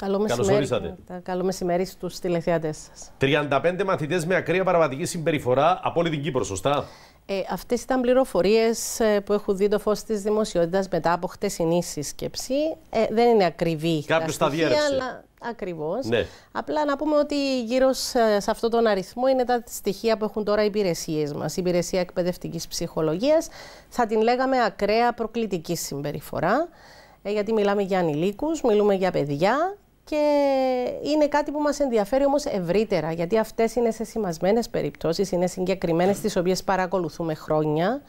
Καλό μεσημέρι, καλό μεσημέρι στους τηλεθεατές σας. 35 μαθητές με ακραία παραβατική συμπεριφορά από όλη την Κύπρο, σωστά. Ε, Αυτές ήταν πληροφορίες ε, που έχουν δει το φως της δημοσιότητας μετά από χτεσινή συσκεψή. Ε, δεν είναι ακριβή. Κάποιος τα διέρευσε. Αλλά... Ακριβώς. Ναι. Απλά να πούμε ότι γύρω σε αυτόν τον αριθμό είναι τα στοιχεία που έχουν τώρα οι υπηρεσίες μας. Η υπηρεσία εκπαιδευτικής ψυχολογίας θα την λέγαμε ακραία προκλητική συμπεριφορά. Ε, γιατί μιλάμε για ανήλικου, μιλούμε για παιδιά και είναι κάτι που μας ενδιαφέρει όμως ευρύτερα, γιατί αυτές είναι σε σημασμένες περιπτώσεις, είναι συγκεκριμένες τις οποίες παρακολουθούμε χρόνια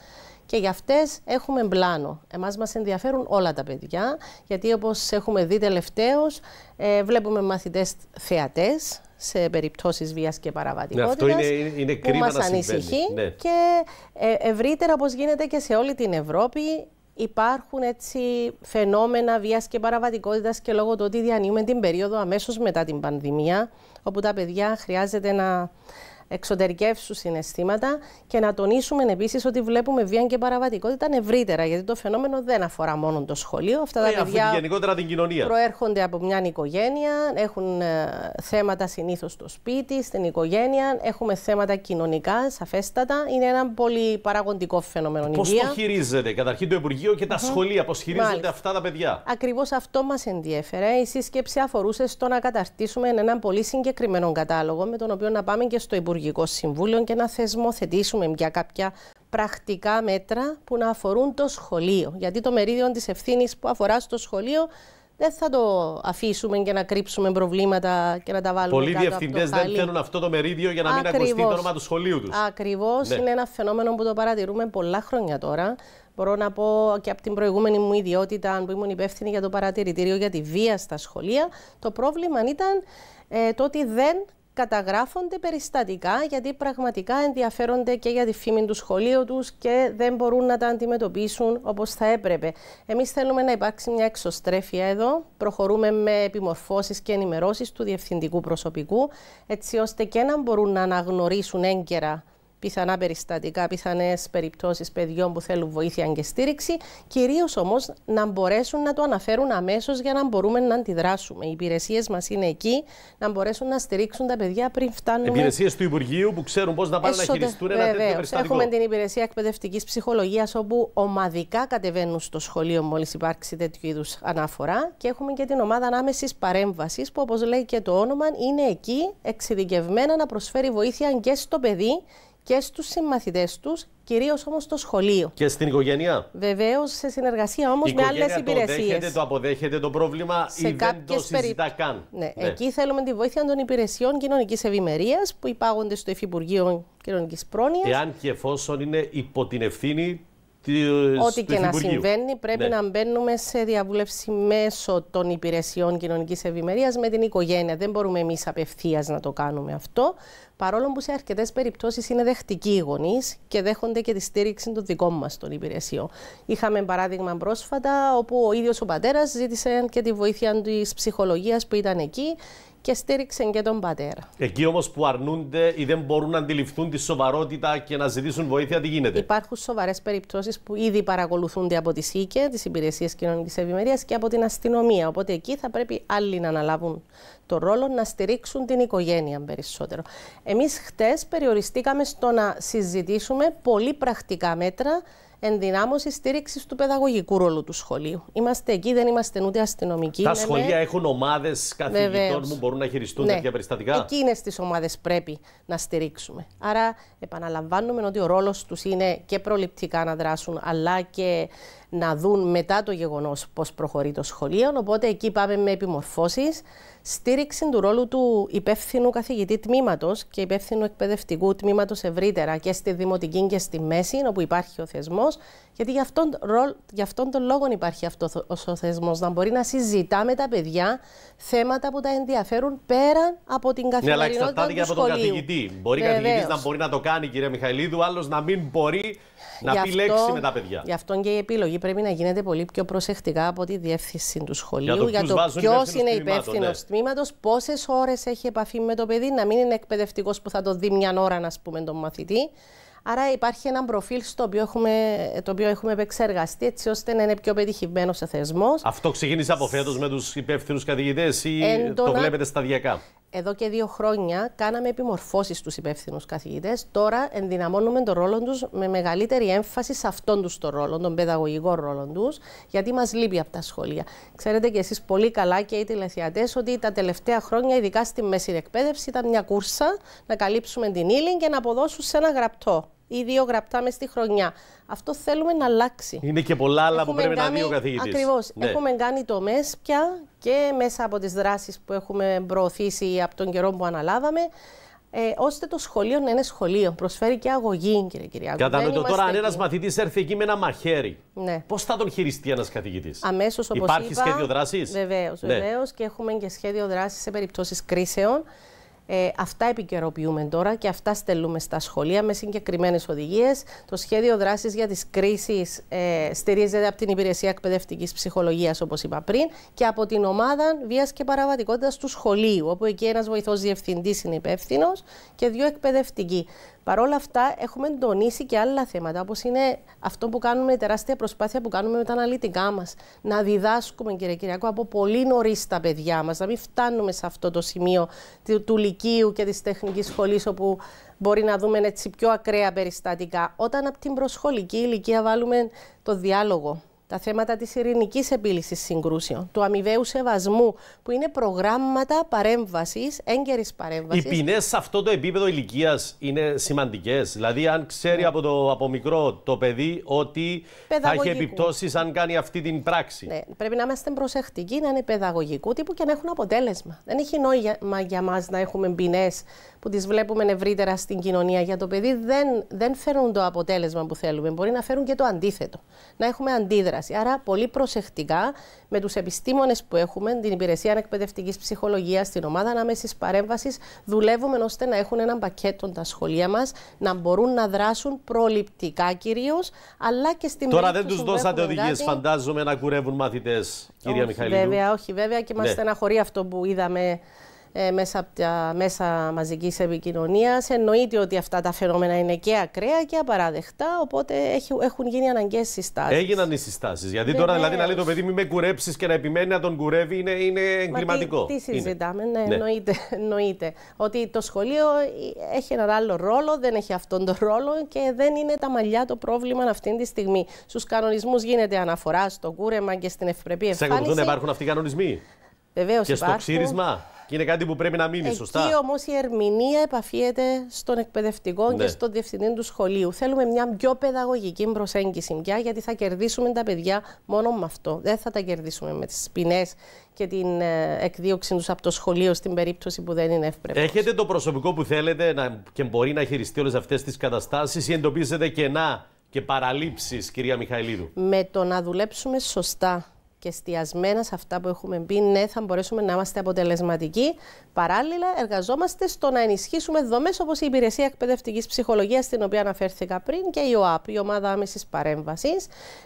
και για αυτές έχουμε πλάνο. Εμάς μας ενδιαφέρουν όλα τα παιδιά, γιατί όπως έχουμε δει τελευταίως, ε, βλέπουμε μαθητές θεατές, σε περιπτώσεις βίας και παραβατικότητας ναι, αυτό είναι, είναι, που μας ανησυχεί ναι. και ε, ευρύτερα όπως γίνεται και σε όλη την Ευρώπη υπάρχουν έτσι φαινόμενα βίας και παραβατικότητας και λόγω του ότι διανύουμε την περίοδο αμέσως μετά την πανδημία όπου τα παιδιά χρειάζεται να εξωτερικεύσουν συναισθήματα και να τονίσουμε επίσης ότι βλέπουμε βία και παραβατικότητα ευρύτερα, γιατί το φαινόμενο δεν αφορά μόνο το σχολείο. Αυτά τα ε, παιδιά γενικότερα την κοινωνία. προέρχονται από μια οικογένεια, έχουν ε, θέματα συνήθως στο σπίτι, στην οικογένεια, έχουμε θέματα κοινωνικά, σαφέστατα. Είναι ένα πολύ παραγοντικό φαινόμενο. Πώ το χειρίζεται, καταρχήν το Υπουργείο και τα mm -hmm. σχολεία, πώς χειρίζονται αυτά τα παιδιά. Ακριβώς αυτό μας ενδιέφερε. Η σύσκεψη αφορούσε στο να καταρτήσουμε έναν πολύ συγκεκριμένο συγκεκριμένο κατάλογο με τον οποίο να πάμε και στο Υπουργικό Συμβούλιο και να θεσμοθετήσουμε για κάποια πρακτικά μέτρα που να αφορούν το σχολείο. Γιατί το μερίδιο της ευθύνης που αφορά στο σχολείο δεν θα το αφήσουμε και να κρύψουμε προβλήματα και να τα βάλουμε Πολλοί κάτω διευθυντές δεν θέλουν αυτό το μερίδιο για να Ακριβώς. μην ακουστεί το όνομα του σχολείου τους. Ακριβώς. Ναι. Είναι ένα φαινόμενο που το παρατηρούμε πολλά χρόνια τώρα. Μπορώ να πω και από την προηγούμενη μου ιδιότητα, που ήμουν υπεύθυνη για το παρατηρητήριο για τη βία στα σχολεία, το πρόβλημα ήταν ε, το ότι δεν καταγράφονται περιστατικά γιατί πραγματικά ενδιαφέρονται και για τη φήμη του σχολείου τους και δεν μπορούν να τα αντιμετωπίσουν όπως θα έπρεπε. Εμείς θέλουμε να υπάρξει μια εξωστρέφεια εδώ. Προχωρούμε με επιμορφώσεις και ενημερώσεις του διευθυντικού προσωπικού έτσι ώστε και να μπορούν να αναγνωρίσουν έγκαιρα πιθανά περιστατικά, πιθανές περιπτώσεις παιδιών που θέλουν βοήθεια και στήριξη. Κυρίως όμως να μπορέσουν να το αναφέρουν αμέσως για να μπορούμε να αντιδράσουμε. Οι υπηρεσίες μας είναι εκεί να μπορέσουν να στηρίξουν τα παιδιά πριν φτάνουν. Υπηρεσίες του Υπουργείου που ξέρουν πώς να πάνε να χειριστούν ένα τέτοιο περιστατικό. Έχουμε την υπηρεσία εκπαιδευτικής ψυχολογίας όπου ομαδικά κατεβαίνουν στο σχολείο μόλις υπάρξει τέτοιου είδους αναφορά και έχουμε και την ομάδα ανάμεσης παρέμβασης που όπως λέει και το όνομα είναι εκεί εξειδικευμένα να προσφέρει βοήθεια και στο παιδί και στους συμμαθητές τους, κυρίως όμως στο σχολείο. Και στην οικογένεια. Βεβαίως σε συνεργασία όμως με άλλες υπηρεσίες. Η οικογένεια το αποδέχεται το πρόβλημα σε ή δεν το συζητά καν. Ναι. ναι. Εκεί θέλουμε τη βοήθεια των υπηρεσιών κοινωνικής ευημερίας που υπάγονται στο Υφυπουργείο Κοινωνικής Πρόνοιας. Εάν και εφόσον είναι υπό την ευθύνη Ό,τι και να συμβαίνει, πρέπει ναι. να μπαίνουμε σε διαβούλευση μέσω των υπηρεσιών κοινωνικής ευημερίας με την οικογένεια. Δεν μπορούμε εμείς απευθείας να το κάνουμε αυτό παρόλο που σε αρκετές περιπτώσεις είναι δεχτικοί οι γονείς και δέχονται και τη στήριξη των δικών μας των υπηρεσιών. Είχαμε παράδειγμα πρόσφατα όπου ο ίδιος ο πατέρας ζήτησε και τη βοήθεια της ψυχολογίας που ήταν εκεί και στήριξε και τον πατέρα. Εκεί όμως που αρνούνται ή δεν μπορούν να αντιληφθούν τη σοβαρότητα και να ζητήσουν βοήθεια, τι γίνεται. Υπάρχουν σοβαρές περιπτώσεις που ήδη παρακολουθούνται από τη ΣΥΚΕ, τις Υπηρεσίες Κοινωνικής Ευημερίας και από την αστυνομία. Οπότε εκεί θα πρέπει άλλοι να αναλάβουν το ρόλο να στηρίξουν την οικογένεια περισσότερο. Εμείς χτες περιοριστήκαμε στο να συζητήσουμε πολύ πρακτικά μέτρα ενδυνάμωση στήριξης του παιδαγωγικού ρόλου του σχολείου. Είμαστε εκεί, δεν είμαστε ούτε αστυνομικοί. Τα ναι, ναι. σχολεία έχουν ομάδες καθηγητών Βεβαίως. που μπορούν να χειριστούν ναι. τέτοια περιστατικά. Εκείνε τι ομάδες πρέπει να στηρίξουμε. Άρα, επαναλαμβάνουμε ότι ο ρόλος τους είναι και προληπτικά να δράσουν, αλλά και να δουν μετά το γεγονός πώς προχωρεί το σχολείο. Οπότε εκεί πάμε με επιμορφώσεις. Στήριξη του ρόλου του υπεύθυνου καθηγητή τμήματος και υπεύθυνου εκπαιδευτικού τμήματος ευρύτερα και στη δημοτική και στη μέση, όπου υπάρχει ο θεσμός γιατί γι' αυτόν, αυτόν τον λόγο υπάρχει αυτό ο θεσμός. Να μπορεί να συζητά με τα παιδιά θέματα που τα ενδιαφέρουν πέρα από την καθημερινότητα. Ναι, αλλά εξαρτάται και από τον καθηγητή. Μπορεί καθηγητής να μπορεί να το κάνει, κύριε Μιχαηλίδου, άλλος να μην μπορεί να γι αυτό, πει λέξη με τα παιδιά. Γι' αυτό και η επιλογή πρέπει να γίνεται πολύ πιο προσεκτικά από τη διεύθυνση του σχολείου. Για το, ποιος είναι υπεύθυνο ναι. τμήματος, πόσες ώρες έχει επαφή με το παιδί, να μην είναι εκπαιδευτικός που θα το δει μια ώρα, να πούμε, τον μαθητή. Άρα υπάρχει ένα προφίλ στο οποίο έχουμε, το οποίο έχουμε επεξεργαστεί έτσι ώστε να είναι πιο πετυχημένος ο θεσμός. Αυτό ξεκίνησε από φέτος με τους υπεύθυνους καθηγητές ή το βλέπετε σταδιακά εδώ και δύο χρόνια κάναμε επιμορφώσεις στους υπεύθυνους καθηγητές. Τώρα ενδυναμώνουμε τον ρόλο τους με μεγαλύτερη έμφαση σε αυτόν τους τον ρόλο, τον παιδαγωγικό ρόλο τους, γιατί μας λείπει από τα σχολεία. Ξέρετε και εσείς πολύ καλά και οι τηλεθεατές ότι τα τελευταία χρόνια, ειδικά στη μέση εκπαίδευση, ήταν μια κούρσα να καλύψουμε την ύλη και να αποδώσουν σε ένα γραπτό ή δύο γραπτά μες στη χρονιά. Αυτό θέλουμε να αλλάξει. Είναι και πολλά άλλα που πρέπει κάνει... να δει ο καθηγητής. Ακριβώς. Ναι. Έχουμε κάνει τομέ πια και μέσα από τις δράσεις που έχουμε προωθήσει από τον καιρό που αναλάβαμε, ε, ώστε το σχολείο να είναι σχολείο. Προσφέρει και αγωγή, κύριε Κυριάκο. Κατανοητό. Τώρα, αν ένας μαθητής έρθει εκεί με ένα μαχαίρι, ναι. πώς θα τον χειριστεί ένας καθηγητής. Αμέσως όπως Υπάρχει σχέδιο δράσης. Βεβαίως, ναι. βεβαίως. Και έχουμε και σχέδιο δράσης σε περιπτώσεις κρίσεων. Ε, αυτά επικαιροποιούμε τώρα και αυτά στελούμε στα σχολεία με συγκεκριμένες οδηγίες. Το σχέδιο δράσης για τις κρίσεις ε, στηρίζεται από την Υπηρεσία Εκπαιδευτικής Ψυχολογίας, όπως είπα πριν, και από την ομάδα βίας και παραβατικότητας του σχολείου, όπου εκεί ένας βοηθός διευθυντής είναι υπεύθυνος και δύο εκπαιδευτικοί. Παρ' όλα αυτά, έχουμε τονίσει και άλλα θέματα, όπως είναι αυτό που κάνουμε, η τεράστια προσπάθεια που κάνουμε με τα αναλυτικά μας. Να διδάσκουμε, κύριε Κυριακό, από πολύ νωρίς τα παιδιά μας, να μην φτάνουμε σε αυτό το σημείο του, του Λυκείου και της τεχνικής σχολής, όπου μπορεί να δούμε έτσι πιο ακραία περιστατικά. Όταν από την προσχολική ηλικία βάλουμε το διάλογο, τα θέματα της ειρηνικής επίλυσης συγκρούσεων, του αμοιβαίου σεβασμού, που είναι προγράμματα παρέμβασης, έγκαιρης παρέμβασης. Οι ποινές σε αυτό το επίπεδο ηλικίας είναι σημαντικές. Δηλαδή, αν ξέρει ναι. από, το, από μικρό το παιδί ότι θα έχει επιπτώσεις αν κάνει αυτή την πράξη. Ναι, πρέπει να είμαστε προσεκτικοί, να είναι παιδαγωγικού τύπου και να έχουν αποτέλεσμα. Δεν έχει νόημα για μας να έχουμε ποινές που τις βλέπουμε ευρύτερα στην κοινωνία για το παιδί, δεν, δεν φέρουν το αποτέλεσμα που θέλουμε. Μπορεί να φέρουν και το αντίθετο. Να έχουμε αντίδραση. Άρα, πολύ προσεκτικά με τους επιστήμονες που έχουμε, την υπηρεσία εκπαιδευτική ψυχολογίας, την ομάδα ανάμεσης παρέμβασης, δουλεύουμε ώστε να έχουν έναν πακέτο τα σχολεία μας, να μπορούν να δράσουν προληπτικά κυρίως, αλλά και στην Τώρα δεν τους δώσατε οδηγίε, φαντάζομαι, να κουρεύουν μαθητές, κυρία όχι, Βέβαια, όχι, βέβαια, και μας ναι. στεναχωρεί αυτό που είδαμε ε, μέσα από τα μέσα μαζικής επικοινωνίας. Εννοείται ότι αυτά τα φαινόμενα είναι και ακραία και απαράδεκτα, οπότε έχουν γίνει αναγκαίες συστάσεις. Έγιναν οι συστάσεις. γιατί ναι, τώρα ναι. δηλαδή να λέει το παιδί μην με κουρέψεις και να επιμένει να τον κουρεύει είναι, είναι εγκληματικό. Μα τι, τι συζητάμε, είναι. ναι, ναι. Εννοείται, Ότι το σχολείο έχει έναν άλλο ρόλο, δεν έχει αυτόν τον ρόλο και δεν είναι τα μαλλιά το πρόβλημα αυτή τη στιγμή. Στους κανονισμούς γίνεται αναφορά στο κούρεμα και στην ευπρεπή εμφάνιση. Σε δεν υπάρχουν αυτοί οι κανονισμοί. Βεβαίως και στο ξύρισμα. Και είναι κάτι που πρέπει να μείνει, Εκεί σωστά. Εκεί όμως η ερμηνεία επαφίεται στον εκπαιδευτικό ναι. και στον διευθυντή του σχολείου. Θέλουμε μια πιο παιδαγωγική προσέγγιση πια, γιατί θα κερδίσουμε τα παιδιά μόνο με αυτό. Δεν θα τα κερδίσουμε με τις ποινές και την ε, εκδίωξη τους από το σχολείο στην περίπτωση που δεν είναι εύπρεπε. Έχετε το προσωπικό που θέλετε να, και μπορεί να χειριστεί όλες αυτές τις καταστάσεις ή εντοπίζετε κενά και παραλήψεις, κυρία Μιχαηλίδου. Με το να δουλέψουμε σωστά και εστιασμένα σε αυτά που έχουμε μπει, ναι, θα μπορέσουμε να είμαστε αποτελεσματικοί. Παράλληλα, εργαζόμαστε στο να ενισχύσουμε δομές όπως η Υπηρεσία Εκπαιδευτικής Ψυχολογίας, στην οποία αναφέρθηκα πριν, και η ΟΑΠ, η Ομάδα Άμεσης Παρέμβασης.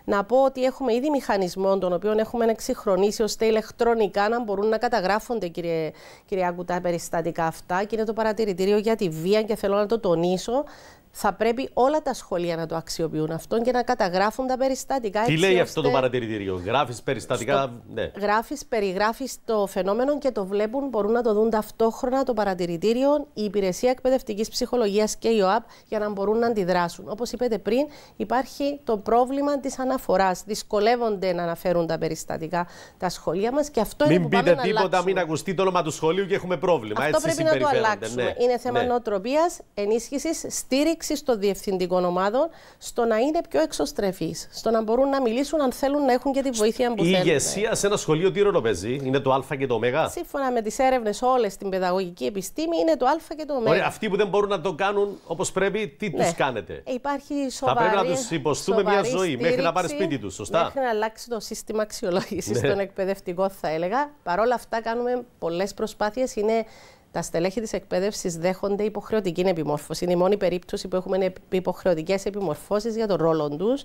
Να πω ότι έχουμε ήδη μηχανισμό, τον οποίο έχουμε εξυγχρονίσει ώστε ηλεκτρονικά να μπορούν να καταγράφονται, κύριε, κύριε περιστατικά αυτά. Και είναι το παρατηρητήριο για τη βία και θέλω να το τονίσω θα πρέπει όλα τα σχολεία να το αξιοποιούν αυτό και να καταγράφουν τα περιστατικά. Τι λέει αυτό το παρατηρητήριο, Γράφεις περιστατικά. Στο... Ναι. Γράφεις, περιγράφεις το φαινόμενο και το βλέπουν, μπορούν να το δουν ταυτόχρονα το παρατηρητήριο, η Υπηρεσία Εκπαιδευτικής Ψυχολογίας και η ΟΑΠ για να μπορούν να αντιδράσουν. Όπως είπατε πριν, υπάρχει το πρόβλημα της αναφοράς. Δυσκολεύονται να αναφέρουν τα περιστατικά τα σχολεία μας και αυτό μην είναι Μην πείτε τίποτα, μην ακουστεί το όνομα του σχολείου και έχουμε πρόβλημα. Αυτό πρέπει να το αλλάξουμε. Ναι, είναι θέμα ναι. νοοτροπίας, ενίσχυσης, στήριξης στήριξη των διευθυντικών ομάδων στο να είναι πιο εξωστρεφείς, στο να μπορούν να μιλήσουν αν θέλουν να έχουν και τη βοήθεια που Η θέλουν. Η ηγεσία σε ένα σχολείο τι ρόλο παίζει, είναι το Α και το Ω. Σύμφωνα με τις έρευνες όλες στην παιδαγωγική επιστήμη, είναι το Α και το Ω. Ωραία, αυτοί που δεν μπορούν να το κάνουν όπως πρέπει, τι ναι. τους κάνετε. Υπάρχει σοβαρή, Θα πρέπει να τους υποστούμε μια ζωή μέχρι να πάρει σπίτι τους, σωστά. Μέχρι να αλλάξει το σύστημα αξιολόγησης ναι. των εκπαιδευτικών, θα έλεγα. Παρ' όλα αυτά, κάνουμε πολλές προσπάθειες. Είναι τα στελέχη της εκπαίδευσης δέχονται υποχρεωτική επιμόρφωση. Είναι η μόνη περίπτωση που έχουμε υποχρεωτικές επιμορφώσεις για τον ρόλο τους,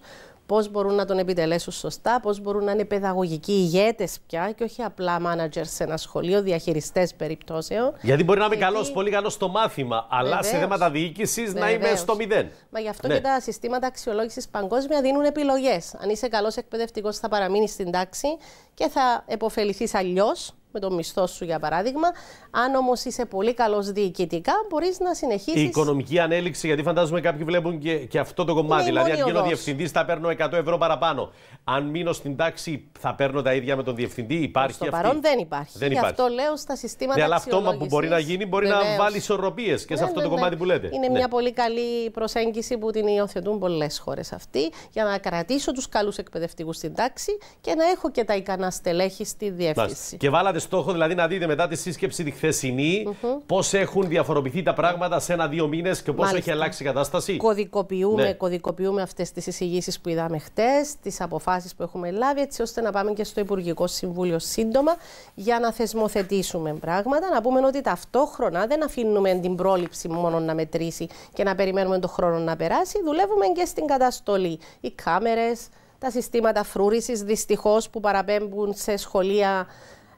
πώς μπορούν να τον επιτελέσουν σωστά, πώς μπορούν να είναι παιδαγωγικοί ηγέτες πια και όχι απλά μάνατζερ σε ένα σχολείο, διαχειριστές περιπτώσεων. Γιατί μπορεί να είμαι καλός, πολύ καλός στο μάθημα, αλλά σε θέματα διοίκησης να είμαι στο μηδέν. Μα γι' αυτό ναι. και τα συστήματα αξιολόγησης παγκόσμια δίνουν επιλογές. Αν είσαι καλός εκπαιδευτικός, θα παραμείνεις στην τάξη και θα επωφεληθείς αλλιώς με το μισθό σου για παράδειγμα. Αν όμως είσαι πολύ καλός διοικητικά, μπορείς να συνεχίσεις. Η οικονομική ανέλυξη, γιατί φαντάζομαι κάποιοι βλέπουν και, και αυτό το κομμάτι. δηλαδή, αν γίνω διευθυντής, θα παίρνω 100 ευρώ παραπάνω. Αν μείνω στην τάξη, θα παίρνω τα ίδια με τον διευθυντή. Υπάρχει Στο αυτή. δεν υπάρχει. Δεν Γι' αυτό λέω στα συστήματα. Ναι, αλλά αυτό που μπορεί να γίνει μπορεί ναι, Βεβαίως. να βάλει ισορροπίες και ναι, σε αυτό ναι, το ναι. κομμάτι που λέτε. Είναι ναι. μια πολύ καλή προσέγγιση που την υιοθετούν πολλές χώρες αυτή για να κρατήσω τους καλούς εκπαιδευτικούς στην τάξη και να έχω και τα ικανά στελέχη στη διεύθυνση. Και βάλατε στόχο δηλαδή να δείτε μετά τη σύσκεψη τη χθεσινή mm -hmm. πώς έχουν διαφοροποιηθεί τα πράγματα σε ένα-δύο μήνες και πώς έχει αλλάξει η κατάσταση. Κωδικοποιούμε, ναι. κωδικοποιούμε αυτές τις εισηγήσεις που είδαμε χτες, τις αποφάσεις που έχουμε λάβει, έτσι ώστε να πάμε και στο Υπουργικό Συμβούλιο σύντομα για να θεσμοθετήσουμε πράγματα. Να πούμε ότι ταυτόχρονα δεν αφήνουμε την πρόληψη μόνο να μετρήσει και να περιμένουμε τον χρόνο να περάσει. Δουλεύουμε και στην καταστολή. Οι κάμερες, τα συστήματα φρούρησης, δυστυχώς που παραπέμπουν σε σχολεία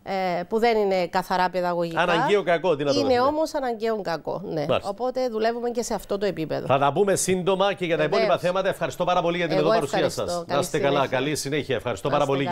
ε, που δεν είναι καθαρά παιδαγωγικά. Αναγκαίο κακό, τι Είναι όμω αναγκαίο κακό. Ναι. Οπότε δουλεύουμε και σε αυτό το επίπεδο. Θα τα πούμε σύντομα και για τα επόμενα υπόλοιπα θέματα. Ευχαριστώ πάρα πολύ για την εδώ παρουσία σα. Να είστε καλά. Καλή συνέχεια. Ευχαριστώ πάρα πολύ,